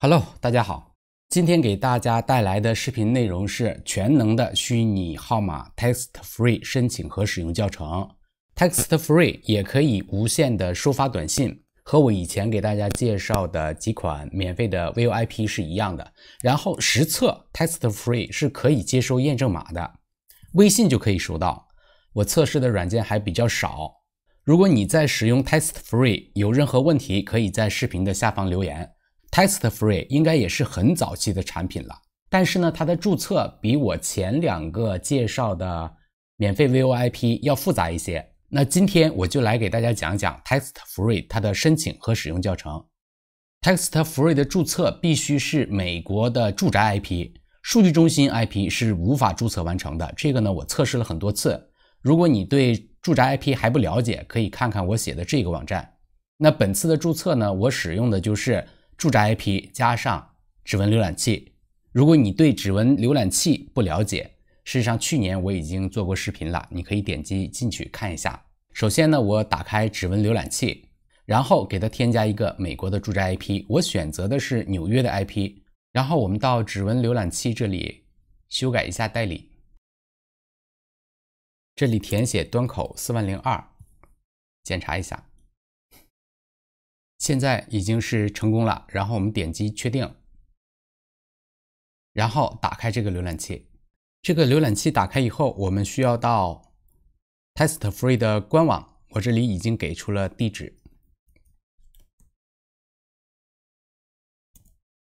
Hello，大家好，今天给大家带来的视频内容是全能的虚拟号码 Text Free 申请和使用教程。Text Free 也可以无限的收发短信，和我以前给大家介绍的几款免费的 VoIP 是一样的。然后实测 Text Free 是可以接收验证码的，微信就可以收到。我测试的软件还比较少，如果你在使用 Text Free 有任何问题，可以在视频的下方留言。TextFree 应该也是很早期的产品了，但是呢，它的注册比我前两个介绍的免费 V O I P 要复杂一些。那今天我就来给大家讲讲 TextFree 它的申请和使用教程。TextFree 的注册必须是美国的住宅 IP，数据中心 IP 是无法注册完成的。这个呢，我测试了很多次。如果你对住宅 IP 还不了解，可以看看我写的这个网站。那本次的注册呢，我使用的就是。住宅 IP 加上指纹浏览器。如果你对指纹浏览器不了解，事实上去年我已经做过视频了，你可以点击进去看一下。首先呢，我打开指纹浏览器，然后给它添加一个美国的住宅 IP，我选择的是纽约的 IP。然后我们到指纹浏览器这里修改一下代理，这里填写端口四万零二，检查一下。现在已经是成功了，然后我们点击确定，然后打开这个浏览器。这个浏览器打开以后，我们需要到 TestFree 的官网，我这里已经给出了地址，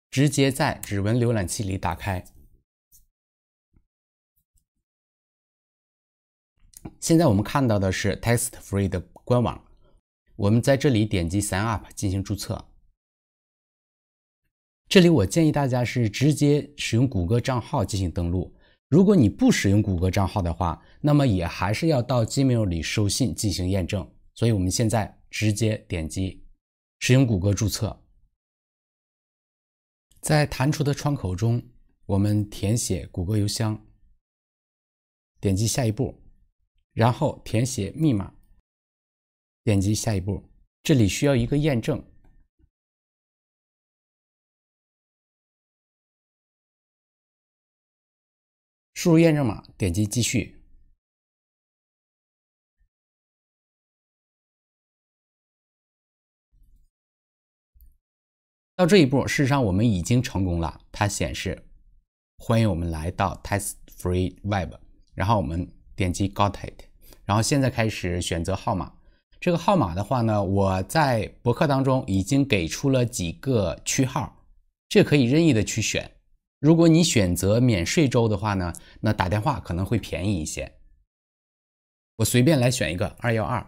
直接在指纹浏览器里打开。现在我们看到的是 TestFree 的官网。我们在这里点击 Sign Up 进行注册。这里我建议大家是直接使用谷歌账号进行登录。如果你不使用谷歌账号的话，那么也还是要到 Gmail 里收信进行验证。所以，我们现在直接点击使用谷歌注册。在弹出的窗口中，我们填写谷歌邮箱，点击下一步，然后填写密码。点击下一步，这里需要一个验证，输入验证码，点击继续。到这一步，事实上我们已经成功了，它显示欢迎我们来到 t e s t Free Web，然后我们点击 Got it，然后现在开始选择号码。这个号码的话呢，我在博客当中已经给出了几个区号，这可以任意的去选。如果你选择免税州的话呢，那打电话可能会便宜一些。我随便来选一个二幺二，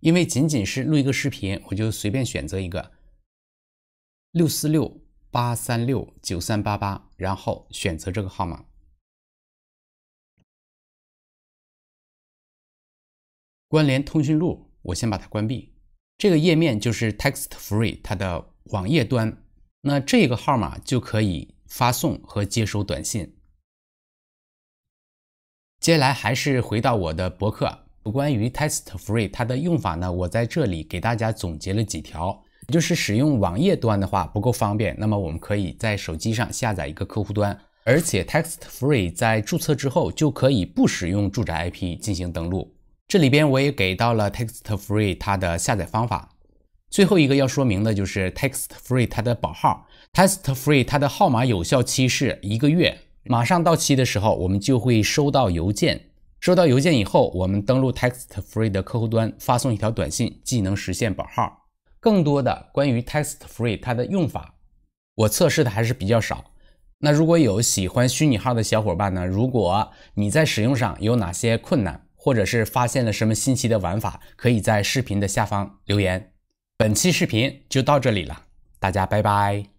因为仅仅是录一个视频，我就随便选择一个六四六八三六九三八八，然后选择这个号码，关联通讯录。我先把它关闭，这个页面就是 TextFree 它的网页端，那这个号码就可以发送和接收短信。接下来还是回到我的博客，关于 TextFree 它的用法呢，我在这里给大家总结了几条，就是使用网页端的话不够方便，那么我们可以在手机上下载一个客户端，而且 TextFree 在注册之后就可以不使用住宅 IP 进行登录。这里边我也给到了 TextFree 它的下载方法。最后一个要说明的就是 TextFree 它的保号。TextFree 它的号码有效期是一个月，马上到期的时候，我们就会收到邮件。收到邮件以后，我们登录 TextFree 的客户端，发送一条短信，既能实现保号。更多的关于 TextFree 它的用法，我测试的还是比较少。那如果有喜欢虚拟号的小伙伴呢？如果你在使用上有哪些困难？或者是发现了什么新奇的玩法，可以在视频的下方留言。本期视频就到这里了，大家拜拜。